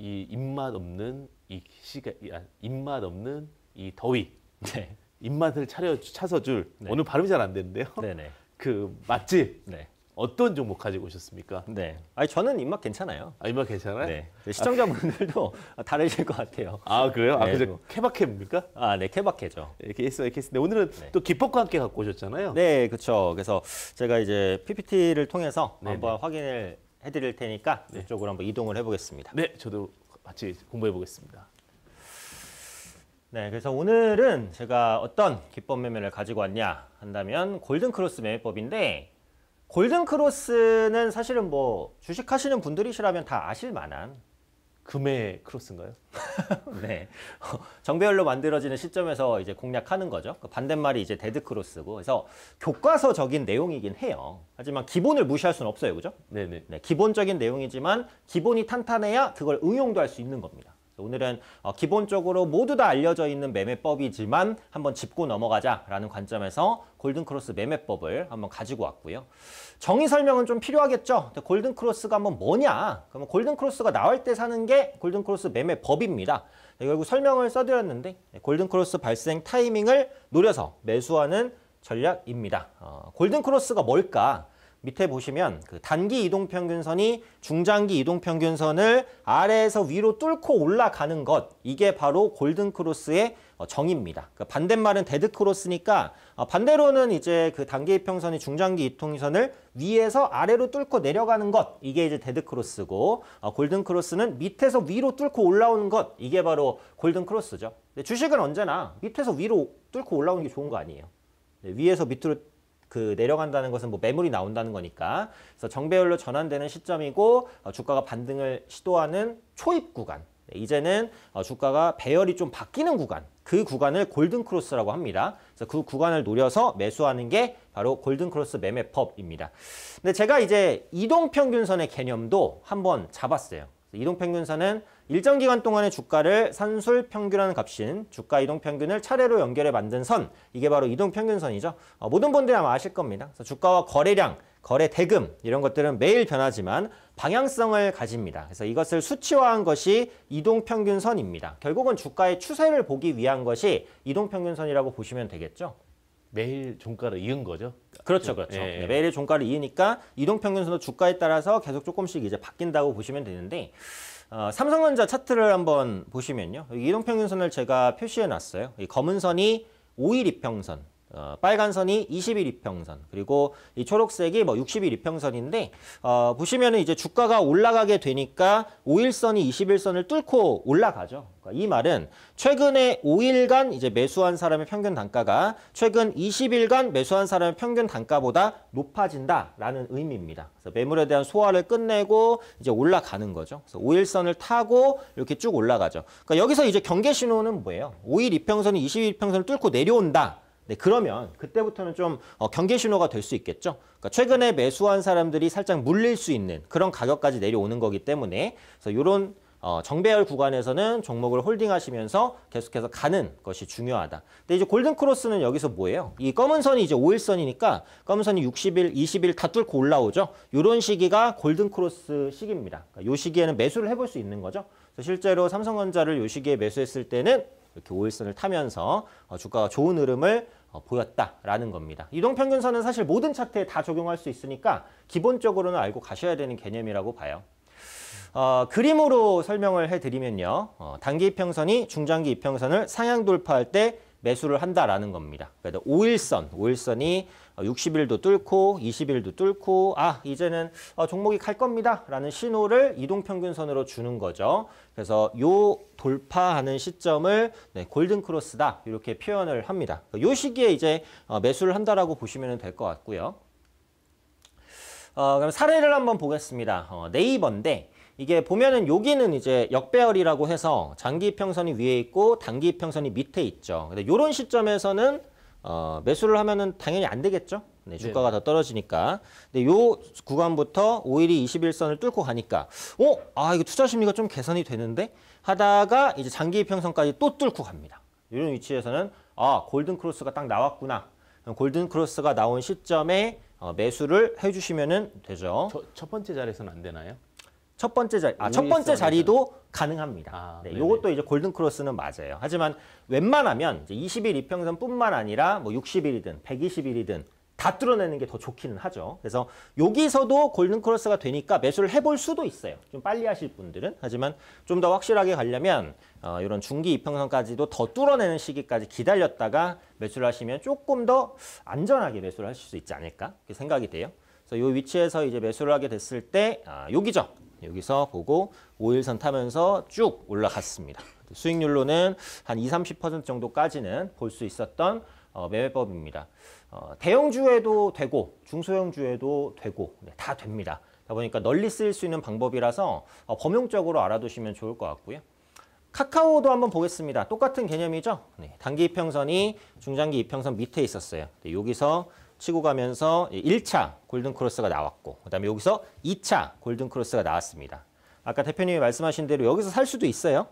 이 입맛 없는 이 시가 아, 입맛 없는 이 더위 네. 입맛을 차려 차서 줄 네. 오늘 발음이 잘 안 되는데요. 네네. 그 맛집 네. 어떤 종목 가지고 오셨습니까? 네. 아니 저는 입맛 괜찮아요. 아, 입맛 괜찮아요? 네. 아. 시청자분들도 아, 다르실 것 같아요. 아 그래요? 아 네, 그저 케바케입니까? 아 네, 케바케죠. 이렇게 있어 이렇게 있는데 오늘은 네. 또 기법과 함께 갖고 오셨잖아요. 네, 그렇죠. 그래서 제가 이제 PPT를 통해서 네네. 한번 확인을 해드릴 테니까 네. 이쪽으로 한번 이동을 해보겠습니다. 네, 저도 같이 공부해 보겠습니다. 네, 그래서 오늘은 제가 어떤 기법 매매를 가지고 왔냐 한다면 골든 크로스 매매법인데 골든 크로스는 사실은 뭐 주식하시는 분들이시라면 다 아실 만한 금의 크로스인가요? 네. 정배열로 만들어지는 시점에서 이제 공략하는 거죠. 그 반대말이 이제 데드 크로스고 그래서 교과서적인 내용이긴 해요. 하지만 기본을 무시할 수는 없어요. 그죠? 네네. 네, 기본적인 내용이지만 기본이 탄탄해야 그걸 응용도 할 수 있는 겁니다. 오늘은 어, 기본적으로 모두 다 알려져 있는 매매법이지만 한번 짚고 넘어가자라는 관점에서 골든크로스 매매법을 한번 가지고 왔고요. 정의 설명은 좀 필요하겠죠. 골든크로스가 한번 뭐 뭐냐? 그러면 골든크로스가 나올 때 사는 게 골든크로스 매매법입니다. 네, 결국 설명을 써드렸는데 네, 골든크로스 발생 타이밍을 노려서 매수하는 전략입니다. 어, 골든크로스가 뭘까? 밑에 보시면 그 단기 이동평균선이 중장기 이동평균선을 아래에서 위로 뚫고 올라가는 것 이게 바로 골든크로스의 어, 정입니다. 그 반대말은 데드크로스니까 어, 반대로는 이제 그 단기 이평선이 중장기 이통선을 위에서 아래로 뚫고 내려가는 것 이게 이제 데드크로스고 어, 골든크로스는 밑에서 위로 뚫고 올라오는 것 이게 바로 골든크로스죠. 주식은 언제나 밑에서 위로 뚫고 올라오는 게 좋은 거 아니에요. 네, 위에서 밑으로 그 내려간다는 것은 뭐 매물이 나온다는 거니까 그래서 정배열로 전환되는 시점이고 어, 주가가 반등을 시도하는 초입 구간 네, 이제는 어, 주가가 배열이 좀 바뀌는 구간 그 구간을 골든크로스라고 합니다. 그래서 그 구간을 노려서 매수하는 게 바로 골든크로스 매매법입니다. 근데 제가 이제 이동평균선의 개념도 한번 잡았어요. 이동평균선은 일정 기간 동안의 주가를 산술 평균하는 값인 주가 이동 평균을 차례로 연결해 만든 선 이게 바로 이동 평균선이죠. 어, 모든 분들이 아마 아실 겁니다. 그래서 주가와 거래량 거래 대금 이런 것들은 매일 변하지만 방향성을 가집니다. 그래서 이것을 수치화한 것이 이동평균선입니다. 결국은 주가의 추세를 보기 위한 것이 이동평균선이라고 보시면 되겠죠. 매일 종가를 이은 거죠. 그렇죠, 예, 그렇죠. 예, 예. 매일 의 종가를 이으니까 이동평균선도 주가에 따라서 계속 조금씩 이제 바뀐다고 보시면 되는데 어, 삼성전자 차트를 한번 보시면요. 이동평균선을 제가 표시해 놨어요. 검은 선이 5일 이평선, 어, 빨간 선이 20일 이평선 그리고 이 초록색이 뭐 60일 이평선인데 어, 보시면은 이제 주가가 올라가게 되니까 5일선이 21선을 뚫고 올라가죠. 그러니까 이 말은 최근에 5일간 이제 매수한 사람의 평균 단가가 최근 20일간 매수한 사람의 평균 단가보다 높아진다라는 의미입니다. 그래서 매물에 대한 소화를 끝내고 이제 올라가는 거죠. 그래서 5일선을 타고 이렇게 쭉 올라가죠. 그러니까 여기서 이제 경계 신호는 뭐예요? 5일 이평선이 20일 평선을 뚫고 내려온다. 네, 그러면 그때부터는 좀 어, 경계 신호가 될 수 있겠죠. 그러니까 최근에 매수한 사람들이 살짝 물릴 수 있는 그런 가격까지 내려오는 거기 때문에 그래서 이런 어, 정배열 구간에서는 종목을 홀딩하시면서 계속해서 가는 것이 중요하다. 근데 이제 골든크로스는 여기서 뭐예요? 이 검은 선이 이제 5일선이니까 검은 선이 60일, 20일 다 뚫고 올라오죠. 이런 시기가 골든크로스 시기입니다. 그이 러니까 시기에는 매수를 해볼 수 있는 거죠. 그래서 실제로 삼성전자를 이 시기에 매수했을 때는 이렇게 5일선을 타면서 어, 주가가 좋은 흐름을 어, 보였다라는 겁니다. 이동평균선은 사실 모든 차트에 다 적용할 수 있으니까 기본적으로는 알고 가셔야 되는 개념이라고 봐요. 어, 그림으로 설명을 해드리면요. 어, 단기 이평선이 중장기 이평선을 상향 돌파할 때 매수를 한다라는 겁니다. 그래서 5일선, 5일선이 60일도 뚫고 20일도 뚫고 아 이제는 어, 종목이 갈 겁니다 라는 신호를 이동평균선으로 주는 거죠. 그래서 요 돌파하는 시점을 네, 골든크로스다 이렇게 표현을 합니다. 그러니까 요 시기에 이제 어, 매수를 한다라고 보시면 될 것 같고요. 어, 그럼 사례를 한번 보겠습니다. 어, 네이버인데 이게 보면은 여기는 이제 역배열이라고 해서 장기 평선이 위에 있고 단기 평선이 밑에 있죠. 근데 요런 시점에서는 어, 매수를 하면은 당연히 안 되겠죠. 네, 네. 주가가 네. 더 떨어지니까. 근데 요 구간부터 5일이 21선을 뚫고 가니까 어, 아, 이거 투자 심리가 좀 개선이 되는데 하다가 이제 장기 평선까지또 뚫고 갑니다. 이런 위치에서는 아, 골든 크로스가 딱 나왔구나. 골든 크로스가 나온 시점에 어, 매수를 해 주시면은 되죠. 저, 첫 번째 자리에서는 안 되나요? 첫 번째 자리, 아, 첫 번째 자리도 가능합니다. 아, 네, 요것도 이제 골든 크로스는 맞아요. 하지만 웬만하면 이제 20일 이평선뿐만 아니라 뭐 60일이든 120일이든 다 뚫어내는 게 더 좋기는 하죠. 그래서 여기서도 골든 크로스가 되니까 매수를 해볼 수도 있어요. 좀 빨리 하실 분들은 하지만 좀 더 확실하게 가려면 어, 이런 중기 이평선까지도 더 뚫어내는 시기까지 기다렸다가 매수를 하시면 조금 더 안전하게 매수를 하실 수 있지 않을까 생각이 돼요. 그래서 이 위치에서 이제 매수를 하게 됐을 때 아, 여기죠. 여기서 보고 5일선 타면서 쭉 올라갔습니다. 수익률로는 한 20, 30% 정도까지는 볼 수 있었던 어, 매매법입니다. 어, 대형주에도 되고 중소형주에도 되고 네, 다 됩니다. 다 보니까 널리 쓸 수 있는 방법이라서 어, 범용적으로 알아두시면 좋을 것 같고요. 카카오도 한번 보겠습니다. 똑같은 개념이죠. 네, 단기 이평선이 중장기 이평선 밑에 있었어요. 네, 여기서 치고 가면서 1차 골든크로스가 나왔고 그다음에 여기서 2차 골든크로스가 나왔습니다. 아까 대표님이 말씀하신 대로 여기서 살 수도 있어요.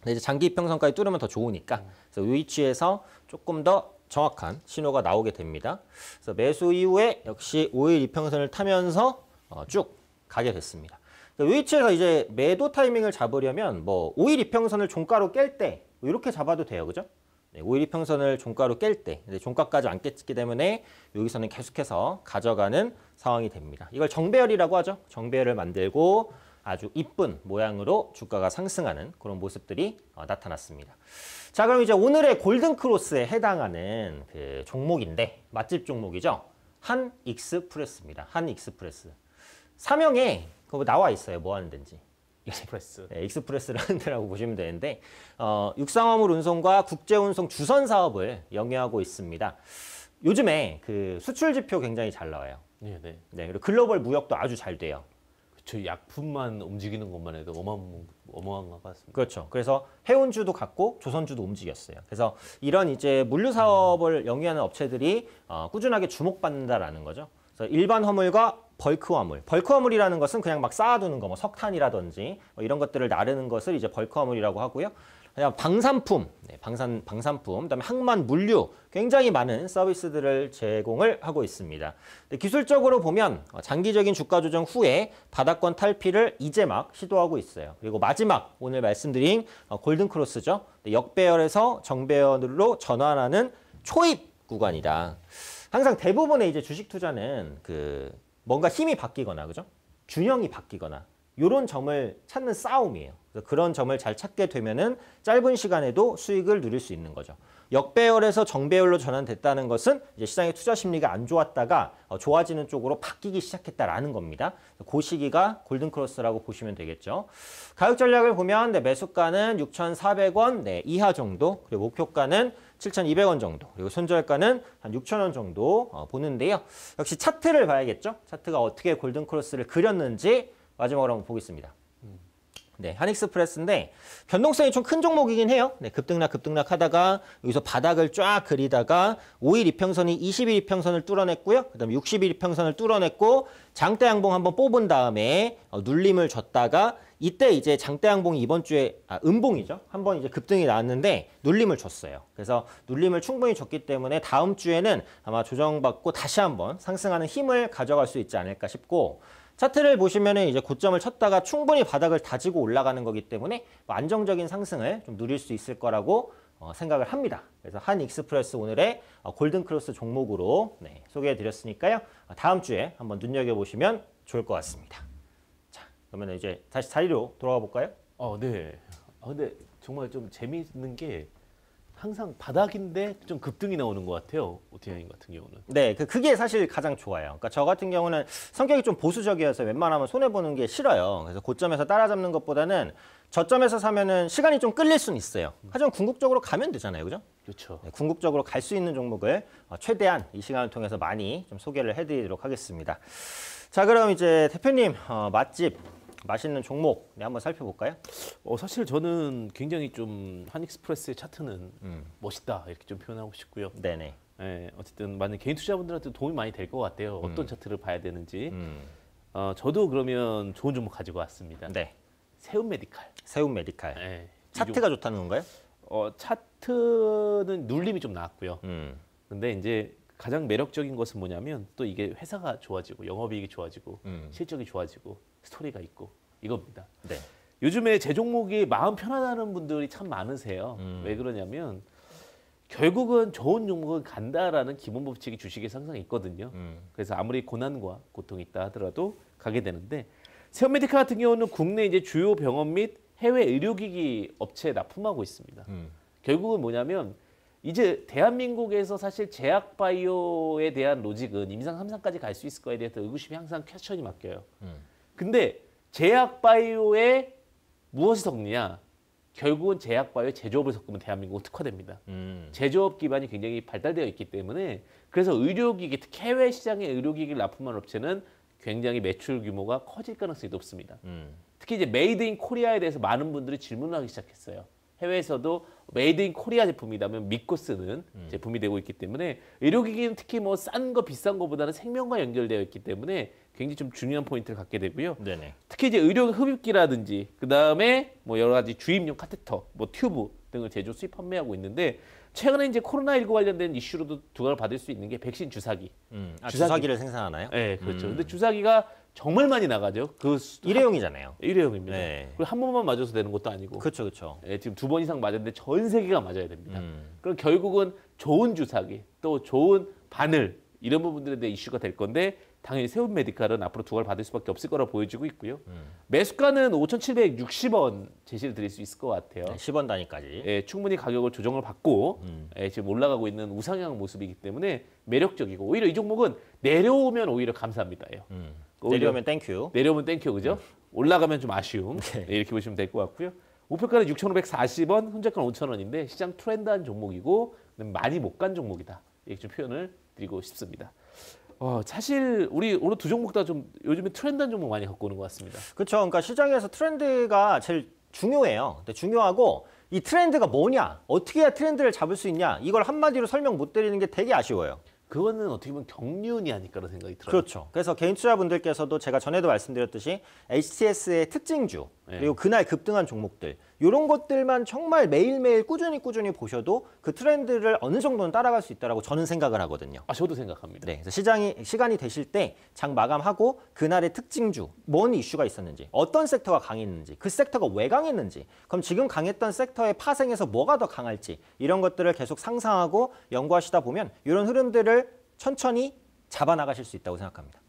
근데 이제 장기 평선까지 뚫으면 더 좋으니까 그래서 위치에서 조금 더 정확한 신호가 나오게 됩니다. 그래서 매수 이후에 역시 5일 이평선을 타면서 어, 쭉 가게 됐습니다. 그러니까 위치에서 이제 매도 타이밍을 잡으려면 뭐 5일 이평선을 종가로 깰때 뭐 이렇게 잡아도 돼요. 그죠? 5일평선을 종가로 깰 때, 종가까지 안 깼기 때문에 여기서는 계속해서 가져가는 상황이 됩니다. 이걸 정배열이라고 하죠. 정배열을 만들고 아주 이쁜 모양으로 주가가 상승하는 그런 모습들이 어, 나타났습니다. 자, 그럼 이제 오늘의 골든크로스에 해당하는 그 종목인데 맛집 종목이죠. 한익스프레스입니다. 한익스프레스. 사명에 그거 나와 있어요. 뭐 하는 덴지. 익스프레스. 네, 익스프레스라는 데라고 보시면 되는데 어, 육상화물 운송과 국제운송 주선 사업을 영위하고 있습니다. 요즘에 그 수출 지표 굉장히 잘 나와요. 네, 네. 네 그리고 글로벌 무역도 아주 잘 돼요. 저 약품만 움직이는 것만 해도 어마어마한 것 같습니다. 그렇죠. 그래서 해운주도 갔고 조선주도 움직였어요. 그래서 이런 이제 물류 사업을 영위하는 업체들이 어, 꾸준하게 주목받는다라는 거죠. 일반 화물과 벌크 화물. 벌크 화물이라는 것은 그냥 막 쌓아두는 거, 뭐 석탄이라든지 뭐 이런 것들을 나르는 것을 이제 벌크 화물이라고 하고요. 그냥 방산품, 네, 방산 방산품, 그다음에 항만 물류 굉장히 많은 서비스들을 제공을 하고 있습니다. 기술적으로 보면 어, 장기적인 주가 조정 후에 바닥권 탈피를 이제 막 시도하고 있어요. 그리고 마지막 오늘 말씀드린 어, 골든 크로스죠. 네, 역배열에서 정배열로 전환하는 초입 구간이다. 항상 대부분의 이제 주식 투자는 그 뭔가 힘이 바뀌거나 그죠? 균형이 바뀌거나 이런 점을 찾는 싸움이에요. 그러니까 그런 점을 잘 찾게 되면은 짧은 시간에도 수익을 누릴 수 있는 거죠. 역배열에서 정배열로 전환됐다는 것은 이제 시장의 투자 심리가 안 좋았다가 어, 좋아지는 쪽으로 바뀌기 시작했다라는 겁니다. 그 시기가 골든크로스라고 보시면 되겠죠. 가격 전략을 보면 네, 매수가는 6,400원 네, 이하 정도, 그리고 목표가는 7,200원 정도, 그리고 손절가는 한 6,000원 정도 어, 보는데요. 역시 차트를 봐야겠죠. 차트가 어떻게 골든크로스를 그렸는지 마지막으로 한번 보겠습니다. 네, 한익스프레스인데 변동성이 좀 큰 종목이긴 해요. 네, 급등락 급등락 하다가 여기서 바닥을 쫙 그리다가 5일 이평선이 20일 이평선을 뚫어냈고요. 그다음에 60일 이평선을 뚫어냈고 장대 양봉 한번 뽑은 다음에 어, 눌림을 줬다가 이때 이제 장대 양봉이 이번 주에 아, 음봉이죠. 한번 이제 급등이 나왔는데 눌림을 줬어요. 그래서 눌림을 충분히 줬기 때문에 다음 주에는 아마 조정받고 다시 한번 상승하는 힘을 가져갈 수 있지 않을까 싶고 차트를 보시면은 이제 고점을 쳤다가 충분히 바닥을 다지고 올라가는 거기 때문에 뭐 안정적인 상승을 좀 누릴 수 있을 거라고 어, 생각을 합니다. 그래서 한익스프레스 오늘의 어, 골든크로스 종목으로 네, 소개해드렸으니까요. 어, 다음 주에 한번 눈여겨보시면 좋을 것 같습니다. 자, 그러면 이제 다시 자리로 돌아가 볼까요? 어, 네. 아, 근데 정말 좀 재미있는 게 항상 바닥인데 좀 급등이 나오는 것 같아요. 오티아인 같은 경우는. 네, 그 그게 사실 가장 좋아요. 그러니까 저 같은 경우는 성격이 좀 보수적이어서 웬만하면 손해 보는 게 싫어요. 그래서 고점에서 따라잡는 것보다는 저점에서 사면은 시간이 좀 끌릴 수는 있어요. 음. 하지만 궁극적으로 가면 되잖아요, 그죠? 그렇죠. 네, 궁극적으로 갈 수 있는 종목을 어, 최대한 이 시간을 통해서 많이 좀 소개를 해드리도록 하겠습니다. 자, 그럼 이제 대표님 어, 맛집 맛있는 종목 네, 한번 살펴볼까요? 어, 사실 저는 굉장히 좀 한익스프레스의 차트는 음. 멋있다 이렇게 좀 표현하고 싶고요. 네네. 예, 어쨌든 많은 개인 투자분들한테 도움이 많이 될 것 같아요. 음. 어떤 음. 차트를 봐야 되는지. 음. 어, 저도 그러면 좋은 종목 가지고 왔습니다. 네. 세운 메디칼. 세운 메디칼. 예, 차트가 종... 좋다는 건가요? 어, 차트는 눌림이 좀 나왔고요. 음. 근데 이제 가장 매력적인 것은 뭐냐면 또 이게 회사가 좋아지고 영업이익이 좋아지고 음. 실적이 좋아지고 스토리가 있고 이겁니다. 네. 요즘에 제 종목이 마음 편하다는 분들이 참 많으세요. 음. 왜 그러냐면 결국은 좋은 종목은 간다라는 기본 법칙이 주식에 항상 있거든요. 음. 그래서 아무리 고난과 고통이 있다 하더라도 가게 되는데 세어메디카 같은 경우는 국내 이제 주요 병원 및 해외 의료기기 업체에 납품하고 있습니다. 음. 결국은 뭐냐면 이제 대한민국에서 사실 제약 바이오에 대한 로직은 임상 3상까지 갈 수 있을 거에 대해서 의구심이 항상 퀘션이 맡겨요. 음. 근데 제약 바이오에 무엇이 섞느냐? 결국은 제약 바이오 제조업을 섞으면 대한민국은 특화됩니다. 음. 제조업 기반이 굉장히 발달되어 있기 때문에 그래서 의료기기 특히 해외 시장의 의료기기를 납품한 업체는 굉장히 매출 규모가 커질 가능성이 높습니다. 음. 특히 이제 메이드 인 코리아에 대해서 많은 분들이 질문을 하기 시작했어요. 해외에서도 메이드 인 코리아 제품이라면 믿고 쓰는 음. 제품이 되고 있기 때문에 의료기기는 특히 뭐 싼 거 비싼 거보다는 생명과 연결되어 있기 때문에 굉장히 좀 중요한 포인트를 갖게 되고요. 네네. 특히 이제 의료 흡입기라든지 그다음에 뭐 여러 가지 주입용 카테터, 뭐 튜브 등을 제조 수입 판매하고 있는데 최근에 이제 코로나19 관련된 이슈로도 두각을 받을 수 있는 게 백신 주사기. 음. 아, 주사기. 를 생산하나요? 네, 그렇죠. 음. 근데 주사기가 정말 많이 나가죠. 그 일회용이잖아요. 일회용입니다. 네. 그리고 한 번만 맞아서 되는 것도 아니고. 그렇죠, 그렇죠. 예, 지금 두 번 이상 맞았는데 전 세계가 맞아야 됩니다. 음. 그럼 결국은 좋은 주사기, 또 좋은 바늘 이런 부분들에 대해 이슈가 될 건데 당연히 세운 메디칼은 앞으로 두갈 받을 수밖에 없을 거라 보여지고 있고요. 음. 매수가는 5,760원 제시를 드릴 수 있을 것 같아요. 네, 10원 단위까지. 예, 충분히 가격을 조정을 받고 음. 예, 지금 올라가고 있는 우상향 모습이기 때문에 매력적이고 오히려 이 종목은 내려오면 오히려 감사합니다. 예. 음. 내려오면 땡큐. 내려오면 땡큐 그죠? 네. 올라가면 좀 아쉬움. 네. 네 이렇게 보시면 될 것 같고요. 목표가는 6,540원, 현재가는 5,000원인데 시장 트렌드한 종목이고 많이 못 간 종목이다. 이렇게 좀 표현을 드리고 싶습니다. 어, 사실 우리 오늘 두 종목 다 좀 요즘에 트렌드한 종목 많이 갖고 오는 것 같습니다. 그렇죠. 그러니까 시장에서 트렌드가 제일 중요해요. 근데 중요하고 이 트렌드가 뭐냐, 어떻게 해야 트렌드를 잡을 수 있냐 이걸 한마디로 설명 못 드리는 게 되게 아쉬워요. 그거는 어떻게 보면 경륜이 아닐까라는 생각이 들어요. 그렇죠. 그래서 개인 투자분들께서도 제가 전에도 말씀드렸듯이 HTS의 특징주 예. 그리고 그날 급등한 종목들 이런 것들만 정말 매일매일 꾸준히 꾸준히 보셔도 그 트렌드를 어느 정도는 따라갈 수있다고 저는 생각을 하거든요. 아 저도 생각합니다. 네, 그래서 시장이 시간이 되실 때 장 마감하고 그날의 특징주, 뭔 이슈가 있었는지, 어떤 섹터가 강했는지, 그 섹터가 왜 강했는지, 그럼 지금 강했던 섹터의 파생에서 뭐가 더 강할지 이런 것들을 계속 상상하고 연구하시다 보면 이런 흐름들을 천천히 잡아 나가실 수 있다고 생각합니다.